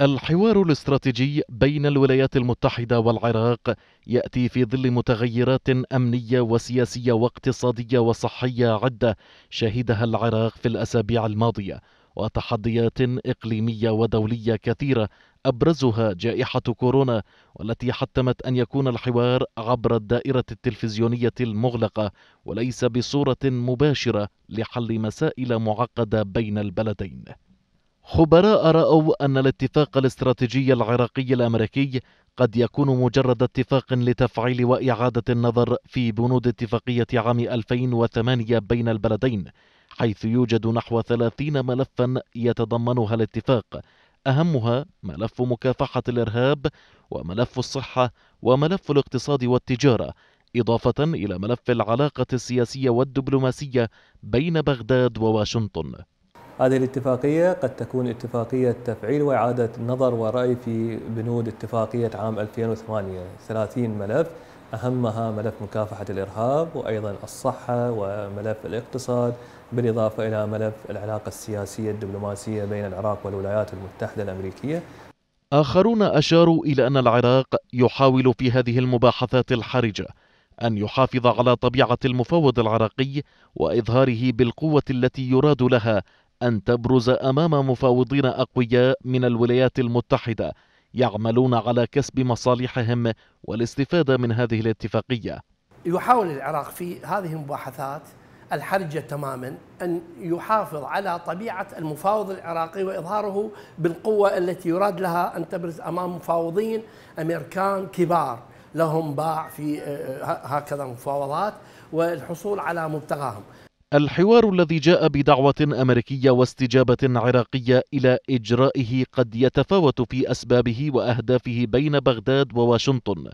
الحوار الاستراتيجي بين الولايات المتحدة والعراق يأتي في ظل متغيرات أمنية وسياسية واقتصادية وصحية عدة شهدها العراق في الأسابيع الماضية وتحديات إقليمية ودولية كثيرة أبرزها جائحة كورونا والتي حتمت أن يكون الحوار عبر الدائرة التلفزيونية المغلقة وليس بصورة مباشرة لحل مسائل معقدة بين البلدين خبراء رأوا أن الاتفاق الاستراتيجي العراقي الأمريكي قد يكون مجرد اتفاق لتفعيل وإعادة النظر في بنود اتفاقية عام 2008 بين البلدين حيث يوجد نحو 30 ملفا يتضمنها الاتفاق أهمها ملف مكافحة الإرهاب وملف الصحة وملف الاقتصاد والتجارة إضافة إلى ملف العلاقة السياسية والدبلوماسية بين بغداد وواشنطن هذه الاتفاقية قد تكون اتفاقية تفعيل وإعادة نظر ورأي في بنود اتفاقية عام 2008 30 ملف أهمها ملف مكافحة الإرهاب وأيضا الصحة وملف الاقتصاد بالإضافة إلى ملف العلاقة السياسية الدبلوماسية بين العراق والولايات المتحدة الأمريكية آخرون أشاروا إلى أن العراق يحاول في هذه المباحثات الحرجة أن يحافظ على طبيعة المفوض العراقي وإظهاره بالقوة التي يراد لها أن تبرز أمام مفاوضين أقوياء من الولايات المتحدة يعملون على كسب مصالحهم والاستفادة من هذه الاتفاقية يحاول العراق في هذه المباحثات الحرجة تماما أن يحافظ على طبيعة المفاوض العراقي وإظهاره بالقوة التي يراد لها أن تبرز أمام مفاوضين أمريكان كبار لهم باع في آه، آه، هكذا مفاوضات والحصول على مبتغاهم الحوار الذي جاء بدعوة أمريكية واستجابة عراقية إلى إجرائه قد يتفاوت في أسبابه وأهدافه بين بغداد وواشنطن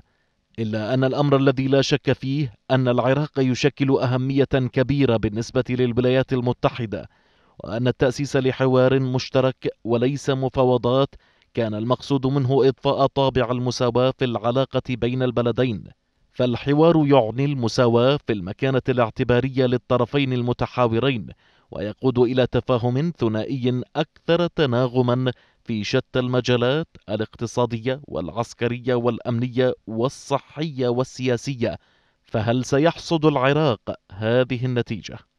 إلا أن الأمر الذي لا شك فيه أن العراق يشكل أهمية كبيرة بالنسبة للولايات المتحدة وأن التأسيس لحوار مشترك وليس مفاوضات كان المقصود منه إضفاء طابع المساواة في العلاقة بين البلدين فالحوار يعني المساواة في المكانة الاعتبارية للطرفين المتحاورين ويقود إلى تفاهم ثنائي أكثر تناغما في شتى المجالات الاقتصادية والعسكرية والأمنية والصحية والسياسية فهل سيحصد العراق هذه النتيجة؟